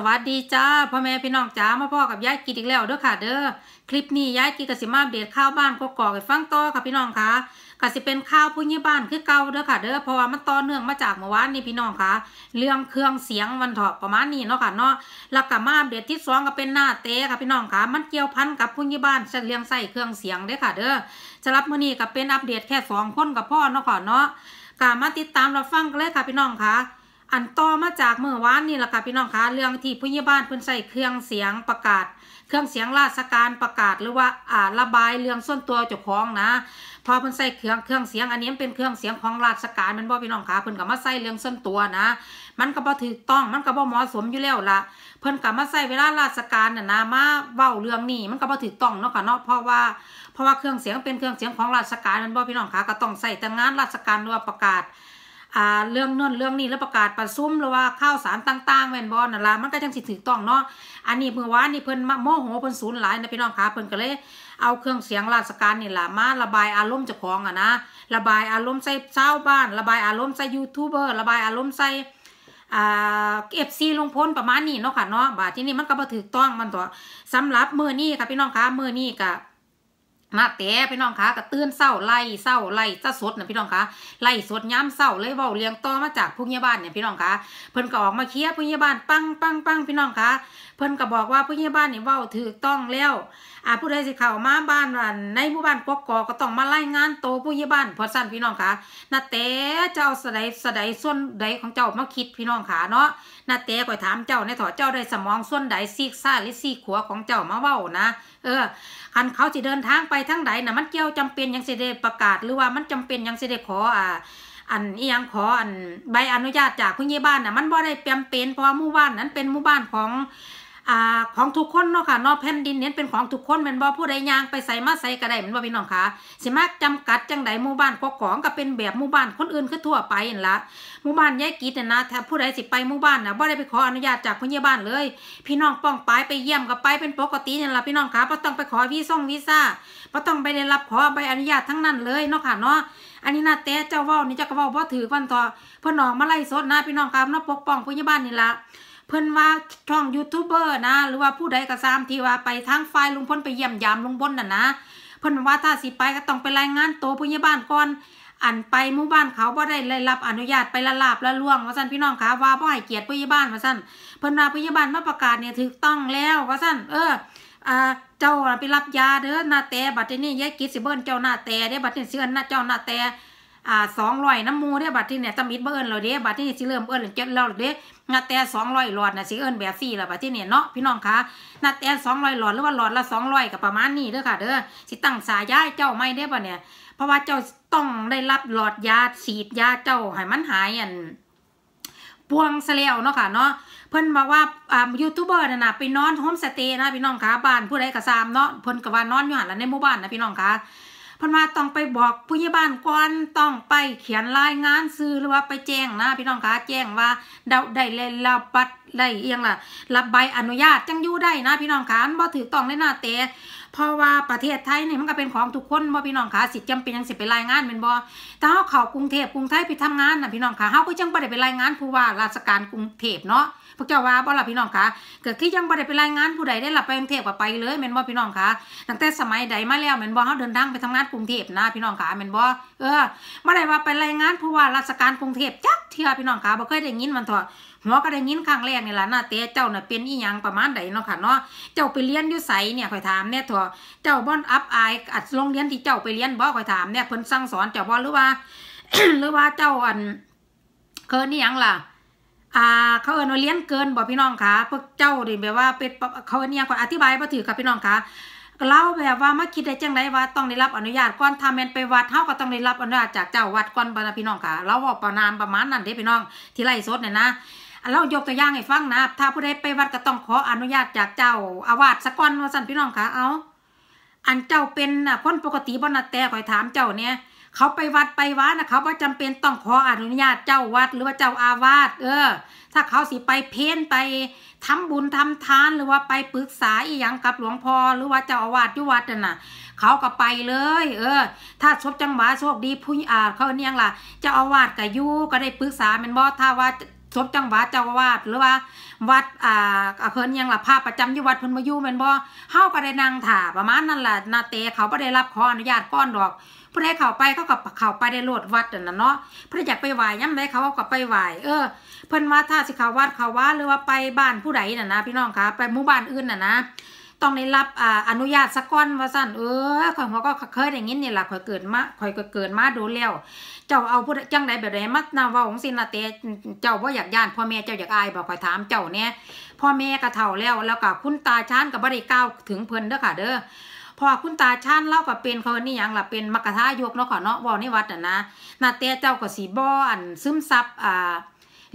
สวัสดีจ้าพ่อแม่พี่น้องจ้ามาพ่อกับยายกิดอีกแล้วเด้อค่ะเด้อคลิปนี้ ยายกินกับสิมาเดียดข้าวบ้านก็ก่อกับฟังต่อค่ะพี่น้องค่ะก็สิเป็นข้าวผู้ยี่บ้านคือเก่าเด้อค่ะเด้อเพราะว่ามันต่อเนื่องมาจากเมื่อวานนี้พี่น้องค่ะ เรื่องเครื่องเสียงวันถอดประมาณ นี้เนาะค่ะเนาะแล้วกามาเดียดที่สองก็เป็นหน้าเตะค่ะพี่น้องค่ะ มันเกี่ยวพันกับผู้ยี่บ้านจะเลี้ยงใส่เครื่องเสียงเด้อค่ะเด้อจะรับมื้อนี้ก็เป็นอัปเดตแค่สองคนกับพ่อเนาะค่ะเนาะกามาติดตามเราฟังกันเลยค่ะพี่น้องค่ะอันต่อมาจากเมื่อวานนี่แหละค่ะพี่น้องคะเรื่องที่ผู้ใหญ่บ้านเพิ่นใส่เครื่องเสียงประกาศ เครื่องเสียงราชการประกาศหรือว่าอ่าระบายเรื่องส่วนตัวเจ้าของนะ พอเพิ่นใส่เครื่องเครื่องเสียงอันนี้เป็นเครื่องเสียงของราชการมันบ่พี่น้องคะเพิ่นก็มาใส่เรื่องส่วนตัวนะ มันก็บ่ถูกต้องมันก็บ่เหมาะสมอยู่แล้วล่ะเพิ่นก็มาใส่เวลาราชการน่ะนะมาเว้าเรื่องนี้ มันก็บ่ถูกต้องเนาะค่ะเนาะเพราะว่าเพราะว่าเครื่องเสียงเป็นเครื่องเสียงของราชการมันบ่พี่น้องคะก็ต้องใส่แต่งานราชการหรือว่าประกาศอ่าเรื่องนู่นเรื่องนี้แล้วประกาศประซุ่มหรือว่าข้าวสารต่างๆแม่นบอลนั่นละมันก็ยังสิถือต้องเนาะอันนี้เมื่อวานนี่เพิ่นโมโหเพิ่นสูญหลายนะพี่น้องคะเพิ่นก็เลยเอาเครื่องเสียงราชการนี่แหละมาระบายอารมณ์เจ้าของอะนะระบายอารมณ์ใส่ชาวบ้าน ระบายอารมณ์ใส่ยูทูบเบอร์ระบายอารมณ์ใส่เอฟซีลงพ้นประมาณนี้เนาะค่ะเนาะบาทที่นี่มันก็บ่ถูกต้องมันตัวสำหรับมือนี้ค่ะพี่น้องคะมือนี้กับมาแต่พี่น้องคะกระตื้นเศร้าไล่เศร้าไล่จะสดนะพี่น้องคะไล่สดย้ำเศร้าเลยเบาเลี้ยงต่อมาจากผู้เยี่ยบ้านเนี่ยพี่น้องคะเพิ่นก็ออกมาเคีียร์ผู้เยี่ยบ้านปังปังปังพี่น้องคะเพิ่นก็บอกว่าผู้เยี่ยบ้านเนี่ยเบาถือต้องแล้วอ่าผู้ใดสิเข้ามาบ้านวันในหมู่บ้านกกอกก็ต้องมาไล่งานโตผู้เยี่ยบ้านพอสั้นพี่น้องคะนาแต่เจ้าสไยสไยส่วนใดของเจ้ามาคิดพี่น้องคะเนาะนาแต่ก็ถามเจ้าในถอดเจ้าได้สมองส่วนใดซีกซ่าหรือซีกขวของเจ้ามาเบานะเออคันเขาจะเดินทางไปทั้งใดนะมันเกี่ยวจำเป็นยังเสด็ประกาศหรือว่ามันจำเป็นยังเสด็ขออ่า อันอียังขออันใบอนุญาตจากผู้ใหญ่บ้านนะมันบ่ได้เปลี่ยนเป็นเพราะหมู่บ้านนั้นเป็นหมู่บ้านของอของทุกคนเนาะค่ะนอกแผ่นดินเนี่นเป็นของทุกคนเป็นบ่ผู้ใดยางไปใส่มาใส่กระไดเือนบ่พี่น้องค่ะสิมากจำกัดจังใดหมู่บ้านกของก็เป็นแบบหมู่บ้านคนอื่นคือทั่วไปนั่นละหมู่บ้านยายกีดเนี่ยนะถ้าผู้ใดสิไปหมู่บ้านนะบ่ได้ไปขออนุญาตจากผู้ใหญ่บ้านเลย พี่น้องป้องปายไปเยี่ยมก็ไปเป็นปกตินั่นละพี่น้องค่ะบ่ต้องไปขอวีซ่องวีซ่าบ่ต้องไปได้รับขอใบอนุญาตทั้งนั้นเลยเนาะค่ะเนาะอันนี้นะแต่เจ้าว่านี่เจ้าก็ว่าบ่าถือวันต่อเพื่อนน้องมาไล่สดนะพี่น้องค่ะเนาะปกป้องผู้ใหญ่บ้านนี่ละเพื่อนว่าช่องยูทูบเบอร์นะ หรือว่าผู้ใดก็ตามที่ว่าไปทางฝ่ายลุงพลไปเยี่ยมยามลุงพลน่ะนะ เพื่อนว่าถ้าสิไปก็ต้องไปรายงานตัวผู้ใหญ่บ้านก่อนอันไปหมู่บ้านเขาบ่ได้เลยรับอนุญาตไปละลาบละล่วงว่าสั้นพี่น้องขาว่าบ่ให้เกียรติผู้ใหญ่บ้านว่าสั้นเพื่อนว่าผู้ใหญ่บ้านมาประกาศเนี่ยถูกต้องแล้วว่าสั้นเอออ่าเจ้าไปรับยาเด้อหน้าแต่บัดนี้ยายกิดสิเบิ้นเจ้าหน้าแต่เด้บัดนี้เสื้อหน้าเจ้าหน้าแต่อ่าสองร้อยน้ำมูเด้บัตรที่เนี่ยตมิดบ่เอิญเราเด้บัตรที่นี่สิเริ่มเอิญเจ็ดเราเด้นาแต่สองร้อยหลอดนะสิเอิญแบบสี่ละบัตรที่เนี่ยเนาะพี่น้องคะนาแต่สองร้อยหลอดหรือว่าหลอดละสองร้อยกับประมาณนี้เด้อค่ะ เด้อสิตั้งสายาเจ้าไม่ได้ป่ะเนี่ย เพราะว่าเจ้าต้องได้รับหลอดยาฉีดยาเจ้าหายมันหายอันพวงเสลียวเนาะค่ะเนาะเพิ่นบอกว่าอ่ายูทูบเบอร์น่ะนไปนอนโฮมสเตย์นะพี่น้องคะบ้านผู้ใดกระซามเนาะเพิ่นก็ว่านอนอยู่หันละในหมู่บ้านนะพี่น้องคะพันมาต้องไปบอกผู้ใหญ่บ้านก่อนต้องไปเขียนรายงาน ซื้อหรือว่าไปแจ้งนะพี่น้องคะแจ้งว่าเดาได้เลยรับบัตรได้เอียงล่ะรับใบอนุญาตจังยู่ได้นะพี่น้องคะบ่ถือต้องได้หน้าเตะเพราะว่าประเทศไทยนี่มันก็เป็นของทุกคนบ่พี่น้องคะสิจำเป็นยังสิไปรายงานเป็นบ่ถ้าเขาเขากรุงเทพกรุงไทยไปทำงานนะพี่น้องคะเขาก็จังไปได้ไปรายงานผู้ว่าราชการกรุงเทพเนาะพวกเจ้าว่าบ่ลับพี่น้องคะเกิดที่ยังบ่ได้ไปรายงานผู้ใดได้หลับไปกรุงเทพก็ไปเลยแม่นบ่พี่น้องคะตั้งแต่สมัยใดมาแล้วแม่นบ่เฮาเดินทางไปทำงานกรุงเทพนะ พี่น้องคะแม่นบ่เออม่ได้ว่าไปรายงานผู้ว่าราชการกรุงเทพจักเทื่อพี่น้องคะบ่เคยได้ยินมันเถอะหัวก็ได้ยินครั้งแรกนี่ล่ะนะเต่เจ้าน่ะเป็นอีหยังประมาณใดเนาะค่ะเนาะเจ้าไปเรียนอยู่ไสเนี่ยค่อยถามเนี่ยเถอะเจ้าบ่อนอัพอายอัดโรงเรียนที่เจ้าไปเรียนบ่ค่อยถามเนี่ยเพิ่นสั่งสอนเจ้าบ่หรือว่าหรือว่าเจ้าอันเคยนี่ยังล่ะอ่าเขาเอานวเลี้ยงเกินบอกพี่น้องคะพวกเจ้าดิแบบว่าเป็นเขาเนี่ยก็อธิบายมาถือกับพี่น้องคะเล่าแบบว่ามาคิดได้จ้งไรว่าต้องได้รับอนุญาตก่อนทำปมนไปวัดเท่าก็ต้องได้รับอนุญาตจากเจ้าวัดก่อนบรรพี่น้องค่ะ เราบอกประนามประมาณนั้นเด้พี่น้องที่ไล่สดเนี่ยนะเรายกตัวอย่างให้ฟังนะถ้าผู้ใดไปวัดก็ต้องขออนุญาตจากเจ้าอาวาสสักก่อนว่าสันพี่น้องค่ะเอาอันเจ้าเป็นคนปกติบ่นาแต่คอยถามเจ้าเนี่ยเขาไปวัดไปวัดนะเขาว่าจำเป็นต้องขออนุญาตเจ้าวัดหรือว่าเจ้าอาวาสเออ ถ้าเขาสิไปเพ้นไปทำบุญทำทานหรือว่าไปปรึกษาอีหยังกับหลวงพ่อหรือว่าเจ้าอาวาสยุวัดน่ะ เขาก็ไปเลย เออ ถ้าชบจังหวะโชคดีผู้อาเขาเนี่ยล่ะเจ้าอาวาสกับย่ก็ได้ปรึกษาเป็นบ่ถ้าว่าชบจังหวะเจ้าอาวาสหรือว่า วัดอ่าเขาเนียงล่ะภาพประจำยุวัดพนมยุเป็นบ่เ้าก็ได้นั่งถ่าประมาณนั้นแหละนาเตเขาก็ได้รับขออนุญาตก้อนดอกผูะใดเขาไปเขากับเขาไปได้โลดวัดนั่นเนาะเพื่ออยากไปไหว้ย้ำไ้เขาาก็ไปไหว้เออ เพิ่นว่าถ้าสิเขาวัดเขาว่าหรือว่าไปบ้านผู้ใดน่ะนะพี่น้องคะไปหมู่บ้านอื่นน่ะนะ ต้องได้รับออนุญาตสักก้อนว่าสั้นเออข่อยหัวก็เคยอย่างนี้นี่แหละข่อยเกิดมาข่อยก็เกิดมาดูแล้วเจ้าเอาผู้จังใดแบบไหนมัดนาว่าของสินาเตเจ้าว่าอยากย่านพ่อแม่เจ้าอยากอายบอกข่อยถามเจ้าเนี่ยพ่อแม่กระเท่าแล้วแล้วกับคุณตาชานกับบริก้าวถึงเพิ่นเด้อค่ะ เด้อพอคุณตาชานเล่ากับเป็นเขานี่ยังล่ะเป็นมักกะทายกเนาะขอเนาะวอในวัดอ่ะนะนาเตยเจ้าก็สีบ่อันซึมซับอ่า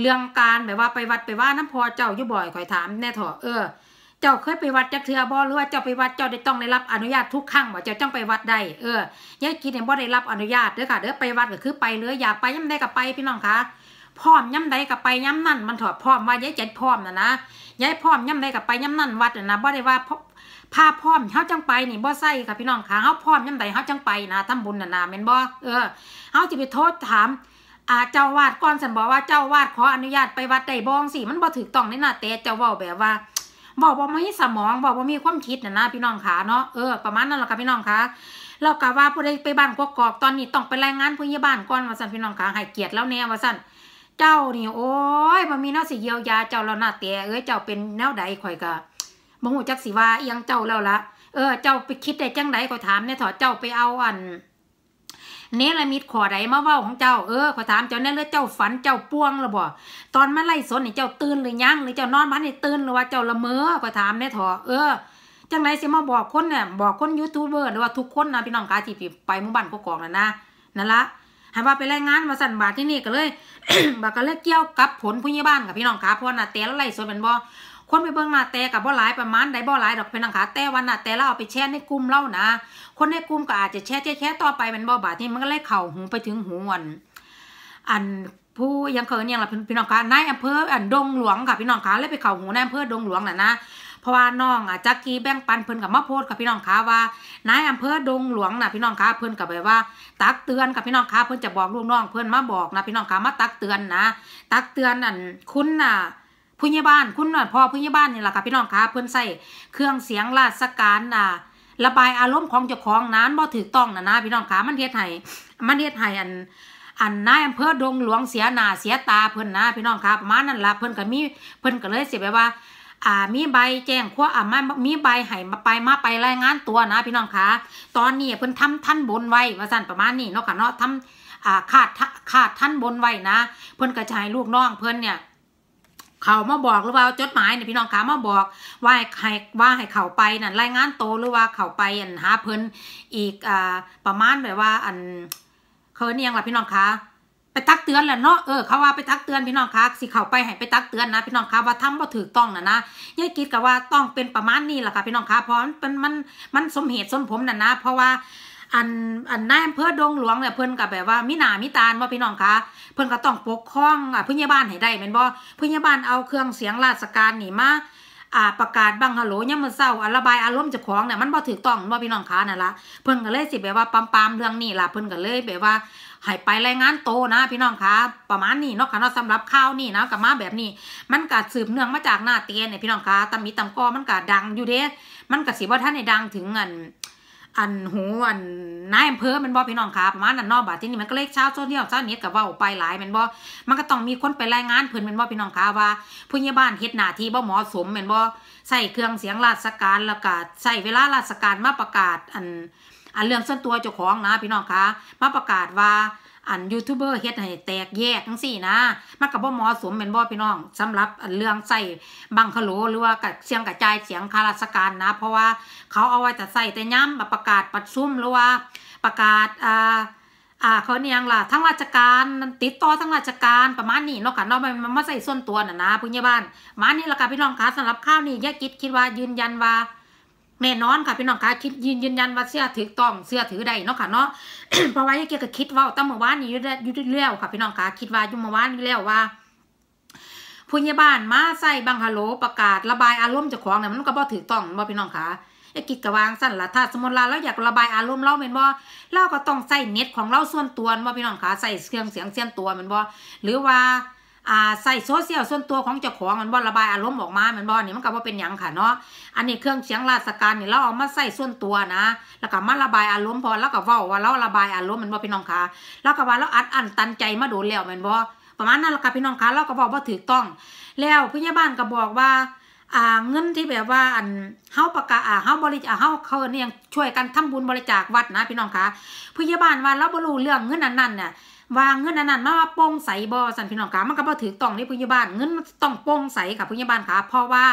เรื่องการแบบว่าไปวัดไปว่าน้ำพอเจ้าอยู่บ่อยคอยถามแน่เถอะเออ เจ้าเคยไปวัดจักเทือบ่หรือว่าเจ้าไปวัดเจ้าได้ต้องได้รับอนุญาตทุกครั้งว่เจ้าจ้องไปวัดได้เออยายกินเน็่บ่ได้รับอนุญาตเด้อค่ะเด้อไปวัดก็คือไปเรยอยากไปย่ำได้ก็ไปพี่น้องคะพร้อมย่ำใดก็ไปย่ำนั่นมันถอดพร้อมว่ายายเจ็ดพร้อมนะนะย้ายพร้อมย่ำใดกับไปย่ำนั่นวัดนะบ่ได้ว่าพาพร้อมเขาจังไปนี่บ่ใส่ค่ะพี่น้องค่ะเขาพร้อมย่ำใดเขาจังไปนะทำาบุญนะนะเมนบ่เออเขาจะไปโทษถามอาเจ้าวาดก่อนสันบอกว่าเจ้าวาดขออนุญาตไปวัดได้บ้องสิมันบ่ถูกต้องในหน้าเตะเจ้าว่าแบบว่าบอกว่ามีสมองบอกว่ามีความคิดนะนะพี่น้องขาเนาะเออประมาณนั้นแหละค่ะพี่น้องขาเรากะว่าผู้ใดไปบ้านกอกตอนนี้ต้องไปรายงานผู้ใหญ่บ้านก่อนวัาสันพี่น้องขาให้เกียรติแล้วแน่วัาสันเจ้านี่ โอ้ยมันมีนนาสิเยียวยาเจ้าแล้วนะแต่เอ้ยเจ้าเป็นแนวใดข่อยก็บ่หูจักสิว่าเอียงเจ้าแล้วละเออเจ้าไปคิดได้จังไดคอยถามเนี่ยถอดเจ้าไปเอาอันเนรมิดขอใดมาเว้าของเจ้าเออขอถามเจ้าเนี่ยเลอเจ้าฝันเจ้าป่วงหรือบ่ตอนมาไล่สนเนี่เจ้าตื่นหรือยังหรือเจ้านอน้ันเนี่ตื่นหรือว่าเจ้าละเมอขอถามเนี่ยถอเออจังไรสิมาบอกคนเนี่ยบอกคนยูทูบเบอร์หรือว่าทุกคนนะพี่น้องกาจี่ไปมุ่บ้านกกอกลนะนะนั่นละหาว่าไปรายงานมาสั่นบาทที่นี่ก็เลยบาก็เลยเกี่ยวกับผลผู้ใหญบ้านกับพี่น้องขาพระ่าหน้าแต่ละไล่วนเป็นบ่คนไปเบิ่งมนาแต่กับบ่หลายประมาณใดบ่หลายดอกพี่น้องขาแต่วันหน้าแต่เราเอาไปแช่ในกลุ่มเล่านะ คนในกลุ่มก็อาจจะแช่แช่แ่ต่อไปเป็นบ่บาทที่มันก็เลยเข่าหูไปถึงหูันอันผู้ยังเคยเนี่ยแหละพี่น้องาในายอำเภออันดงหลวงค่ะพี่น้องขาเลยไปเข่าหูนายอำเภอดงหลวงน่ะนะพราะว่าน้องอ่ะจักกี้แบ่งปันเพิ่นกับมาโพดกับพี่น้องค้าว่านายอำเภอดงหลวงนะพี่น้องค้าเพิ่นกับแบบว่า ตักเตือนกับพี่น้องค้าเพิ่นจะบอกลูกน้องเพิ่นมาบอกนะพี่น้องค้ามาตักเตือนนะตักเตือนอันคุณน่ะผู้ใหญ่บ้านคุณน่ะพ่อผู้ใหญ่บ้านนี่แหละค่ะพี่น้องค้าเพิ่นใส่เครื่องเสียงราชการน่ะระบายอารมณ์ของเจ้าของนั้นบ่ถูกต้องนะนะพี่น้องขามันเฮ็ดให้มันเฮ็ดให้ อันอันนายอำเภอดงหลวงเสียหน้าเสียตาเพิ่นนะ พี่น้องครับประมาณนั้นละเพิ่นก็มีเพิ่นก็เลยสิแบบว่าอ่ามีใบแจ้งขั้วอ่ามามีใบหห้มาไปมาไปรายงานตัวนะ พี่น้องคะตอนนี้เพิ่นทำท่านบนไว้ว่าสั่นประมาณนี้เนาะค่ะเนาะทำอ่าขาดขาดท่านบนไว้นะเพิ่นกระจายลูกน้องเพิ่นเนี่ยเขามาบอกหรือว่าจดหมายเนี่ยพี่น้องคะมาบอกว่าให้ว่าให้เขาไปนั่นรายงานโตหรือว่าเขาไปอันหาเพิ่นอีกอ่าประมาณแบบว่า อันเคินเนียงล่ะพี่น้องคะไปตักเตือนแหละเนาะ เออเขาว่าไปตักเตือนพี่น้องคะสิเขาไปให้ไปตักเตือนนะ พี่น้องคะว่าทำบ่ถูกต้องนะนะยายกิดกับว่าต้องเป็นประมาณนี้แหละค่ะพี่น้องคะเพราะมันมันมันสมเหตุสมผลนะนะ เพราะว่าอันอันนายอำเภอดงหลวงเนี่ยเพิ่นกับแบบว่ามิหนามิตาลว่าพี่น้องคะเพิ่นก็ต้องปกครองอ่ะพญ่บ้านให้ได้แม่นบ่พู้ญ่บ้านเอาเครื่องเสียงราชการนี่มาอ่าประกาศบังฮัลโหลเนี่ยมันเศร้าอระบายอารมณ์จะคล้องเนี่ยมันบ่ถูกต้องว่าพี่น้องคะนั่นละเพิ่นก็เลยสิแบบว่า ปั๊มๆเรื่องนี้ล่ะเพิ่นก็เลยแบบว่าหายไปรายงานโตนะ พี่น้องคะประมาณนี้เนาะค่ะเนาะสำหรับข้าวนี่นะกับมาแบบนี้ มันกัดสืบเนื่องมาจากหน้าเตียนเนี่ยพี่น้องคะตำมีตำก้อมันกัดดังอยู่เด้มันกัดสีว่าท่านในดังถึงอันอันหูอันนายอำเภอมันบอพี่น้องคะประมาณนั้นนอกบาที่นี่มันก็เลขเช้าโซเดี่ยวเช้านี้กับว่าไปหลายมันบอมันก็ต้องมีคนไปรายงานเพื่อนมันบอพี่น้องคะว่าผู้ใหญ่บ้านเฮ็ดหน้าที่บ่หมอสมมันบอใส่เครื่องเสียงราชการแล้วก็ใส่เวลาราชการมาประกาศ อันอันเรื่องส่วนตัวเจ้าของนะพี่น้องคะมาประกาศว่าอันยูทูบเบอร์เฮ็ดให้แตกแยกทั้งสี่นะมันกับบ่หมอสมเป็นบ่พี่น้องสำหรับเรื่องใส่บังคโลหรือว่ากับเสียงกระจายเสียงข้าราชการนะ เพราะว่าเขาเอาไว้จะใส่แต่ย้ำประกาศปัดซุ่มหรือว่า ประกาศอ่าอ่าเขาเนี่ยงล่ะทั้งราชการติดต่อทั้งราชการประมาณนี้เนาะค่ะเนาะมันมาใส่ส่วนตัวน่ะนะพุ่ยบ้านมานี่ละค่ะพี่น้องคะสำหรับข้าวนี่ยกกิดคิดว่ายืนยันว่าแม่นอนค่ะพี่น้องคะคิด ยืน ยัน ว่าเสื้อถือต้องเสื้อถือได้เนาะค่ะเนาะเพราะว่าเกี่ยวกับคิดว่าตั้งเมื่อวานนี้อยู่เรื่อยค่ะพี่น้องคะคิด ว่าอยู่เมื่อวานนี้แล้วว่าผู้ใหญ่บ้านมาใส่บังฮัลโหลประกาศระบายอารมณ์จะของเนี่ยมันก็บ่ถือต้องบ่พี่น้องคะอ้กิดกระวางสั้นละถ้า สมมติเราเราอยากระบายอารมณ์เราเป็นบ่เราก็ต้องใส่เน็ตของเราส่วนตัวว่าพี่น้องคะใส่เครื่องเสียงเสียนตัวเป็นบ่หรือว่าใส่โซเชียลส่วนตัวของเจ้าของมันบ่ระบายอารมณ์ออกมามันบ่นี่มันก็ว่าเป็นหยังค่ะเนาะ อันนี้เครื่องเสียงราชการนี่เราเอามาใส่ส่วนตัวนะ แล้วก็มาระบายอารมณ์พอแล้วก็ว่าว่าเราระบายอารมณ์มันบ่พี่น้องค่ะแล้วก็ว่าเราอัดอั้นตันใจมาโดนแล้วมันบ่ประมาณนั้นและค่ะพี่น้องค่ะเราก็บอกว่าถูกต้อง แล้วพยาบาลก็บอกว่าอ่าเงินที่แบบว่าอันเฮาประกาศอ่าเฮาบริจาคเฮาเขาเนี่ยช่วยกันทำบุญบริจาควัดนะ พี่น้องคะพยาบาลว่าเราบ่รู้เรื่องเงินนั้นนั่นเนี่ยวางเงินอันนั้นมาว่าโป่งใสบอสันพี่น้องขามันก็บอถือต้องในพยาบาลเงินมันต้องโป่งใสค่ะพยาบาลค่ะ เพราะว่า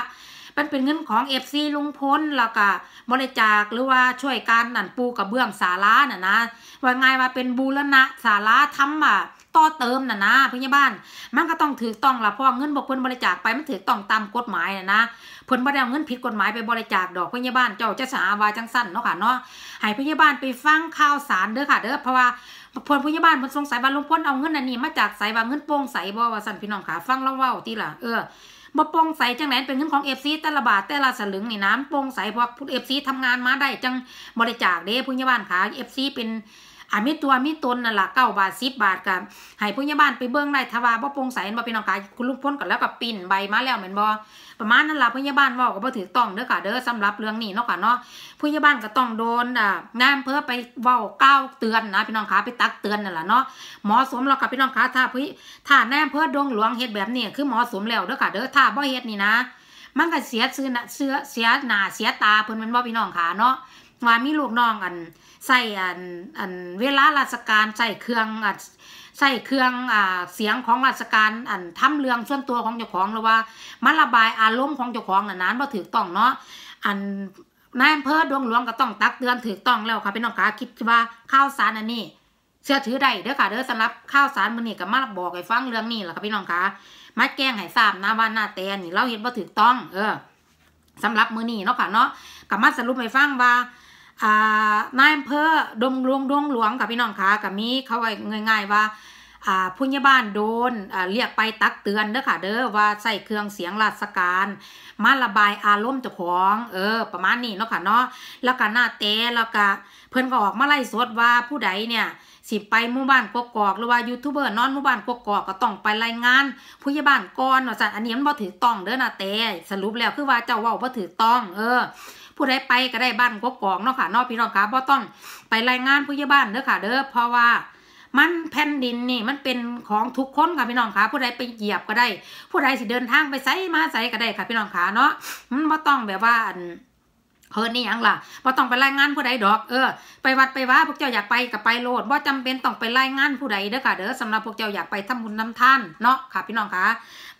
มันเป็นเงินของเอฟซีลุงพลแล้วก็บริจาคหรือว่าช่วยการนั่นปูกับเบื้องศาลาน่ะนะ ว่าไงว่าเป็นบูรณะศาลาทำอ่ะต่อเติมน่ะนะพยาบาล มันก็ต้องถือต้องละเพราะเงินบอกเพิ่นบริจาคไปมันถือต้องตามกฎหมายน่ะนะ เพิ่นบ่ได้เอาเงินผิดกฎหมายไปบริจาคดอกพยาบาลเจ้าจะสาวาจังสั้นเนาะค่ะเนาะ ให้พยาบาลไปฟังข่าวสารเด้อค่ะ เด้อเพราะว่าเพื่อนผู้บานเพ่นสงสัยว่าลุงพลเอาเงินอันนี้มาจากใสว่าเงินโป่งใสบ่ว่าสันพี่น้องขาฟังเล่าว่าตีล่ะเออบ่โป่งใสจังไหนเป็นเงินของเอฟซีแต่ละบาทแต่ละสลึงนี่น้ำโป่งใสเพราะเอฟซีทำงานมาได้ จังบริจาคเด้ผู้ใหบานขาเอฟซีเป็นอัามีตัวมีตนนั่นแหละเก้าบาทสิบบาทกับให้พู้ใญบานไปเบิ้งได้ทว่าบ่โปร่งใสบาเป็นองกาคุณลุงพ้นก่อนแล้วกับปิ่นใบมาแล้วเหมือนบ่ประมาณนั้นละพยาญบานว่าก็บ่ถือต้องเด้อค่ะเด้อสำหรับเรื่องนี้เนาะค่ะเนาะพยาญบานก็ต้องโดนอ่าน้ำเพื่อไปเว้าก้าวเตือนนะพี่น้องขาไปตักเตือนนั่นแหละเนาะหมอสมเรากับพี่น้องขาถ้าพี่ถ้าแนำเพื่อดงหลวงเฮ็ดแบบนี้คือหมอสมแล้วเด้อค่ะเด้อถ้าบ่เฮ็ดนี่นะ มันก็เสียซื้อนะเสียเสียหน้าเสียตาเพิ่นป็นบ่พี่น้องขาเนาะว่ามีลูกน้องอันใส่อันอันเวลาราชการใส่เครื่องอันใส่เครื่องอ่าเสียงของราชการ อันทำเรื่องส่วนตัวของเจ้าของหรือว่ามันระบายอารมณ์ของเจ้าของน่นั้นบ่ถือต้องเนาะอันนายอำเภอดวงหลวง ก็ต้องตักเตือนถือต้องแล้วค่ะพี่น้องคะคิดว่าข้าวสารอันนี้เชื่อถือได้เด้อค่ะเด้อสำหรับข้าวสารมืนนี้ก็มาบอกให้ฟังเรื่องนี้แหละค่ะพี่น้องคะมาแกงให้ทราบนะว่าหน้าแตนนี่เราเห็นว่าถูกต้อง เออสำหรับมือนี้เนาะค่ะเนาะก็มาสรุปให้ฟังว่าอ่านายอำเภอดงหลวงดงหลวงกับพี่น้องคะกับมีเขาไว้ง่ายๆว่า อ่าผู้ใหญ่บ้านโดนเรียกไปตักเตือนเด้อค่ะเด้อว่าใส่เครื่องเสียงราชการ มาระบายอารมณ์เจ้าของ เออประมาณนี้ เนาะค่ะ เนาะแล้วก็หน้าเตะแล้วก็เพิ่นก็ออก มาไล่สดว่าผู้ใดเนี่ย สิไปหมู่บ้านกกอกหรือว่ายูทูบเบอร์นอนหมู่บ้านกกอกก็ต้องไปรายงานผู้ใหญ่บ้านก่อนเนาะจ้ะอันนี้มันบ่ถือต้องเด้อหน้าเตะสรุปแล้วคือว่าเจ้าว่าบ่ถือต้องเออผู้ใดไปก็ได้บ้านกบกองเนาะค่ะนอกพี่น้องค่ะบ่ต้องไปรายงานผู้ใหญ่บ้านเด้อค่ะ เด้อเพราะว่ามันแผ่นดินนี่ มันเป็นของทุกคนค่ะพี่น้องค่ะผู้ใดไปเหยียบก็ได้ ผู้ใดสิเดินทางไปไสมาไสก็ได้ค่ะพี่น้องค่ะเนาะมันบ่ต้องแบบว่าเฮินี่ยังล่ะ บ่ต้องไปรายงานผู้ใดดอก เออ ไปวัดไปว่าพวกเจ้าอยากไปกับไปโลด บ่จำเป็นต้องไปรายงานผู้ใดเด้อค่ะ เด้อสำหรับพวกเจ้าอยากไปทำบุญนำท่านเนาะค่ะพี่น้องคะ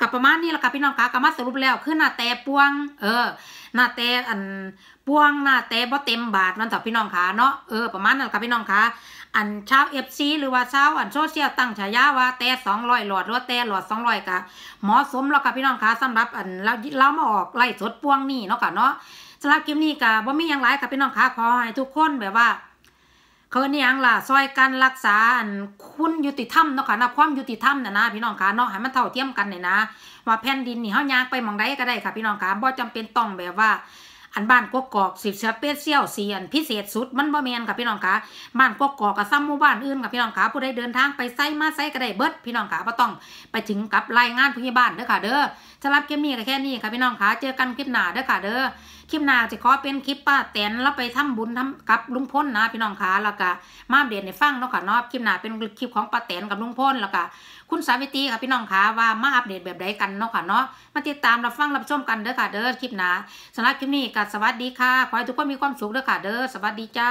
กับประมาณนี้ละค่ะพี่น้องคะกับมาสรุปแล้วคือหน้าแต่ปวง เออ หน้าแต่อันปวงหน้าแต่บ่เต็มบาทนั่นเถอพี่น้องคะเนาะ เออประมาณนั้นค่ะพี่น้องคะอันชาวเอฟซีหรือว่าชาวอันโซเชียลตั้งฉายาว่าแต่สองร้อยหลอดหรือวแต่หลอดสองร้อยกะเหมาะสมแล้วค่ะพี่น้องคะสำหรับอันเราเรามาออกไล่สดปวงนี่เนาะค่ะเนาะสำหรับคลิปนี้กับว่ามีอย่างไรกับพี่น้องคะขอให้ทุกคนแบบว่าเขาเนี่ยังล่ะซอยกันรักษาคุณยุติธรรมเนาะค่ะนะความยุติธรรมนะนะพี่น้องคะเนาะให้มันเท่าเทียมกันเนี่ยนะ ว่าแผ่นดินนี่เขายางไปมองได้ก็ได้ค่ะพี่น้องคะบ่จำเป็นต้องแบบว่าอันบ้านกกอกสิบเชือเปเซียวเสียนพิเศษสุดมันบ่แมนกับพี่น้องคะบ้านกกอกกับซ้ำหมู่บ้านอื่นกับพี่น้องคะผู้ใดเดินทางไปไซมาไซก็ได้เบิดพี่น้องคะบ่ต้อง ไปถึงกับรายงานผู้ใหญ่บ้านเด้อค่ะเด้อสำหรับคลิปนี้ก็แค่นี้ค่ะพี่น้องคะเจอกันคลิปหน้าเด้อค่ะเด้อคลิปหน้าจะขอเป็นคลิปป้าแตนแล้วไปทำบุญทำกับลุงพ้นนะ พี่น้องคะแล้วก็มาเด่นในฟังเนาะค่ะเนาะคลิปหน้าเป็นคลิปของป้าแตนกับลุงพ้นแล้วก็คุณสาวิตีค่ะ พี่น้องคะว่ามาอัปเดตแบบใดกันเนาะค่ะเนาะมาติดตาม รับฟัง รับชมกันเด้อค่ะเด้อคลิปนะสำหรับคลิปนี้ก็สวัสดีค่ะ ขอให้ทุกคนมีความสุขเด้อค่ะเด้อสวัสดีจ้า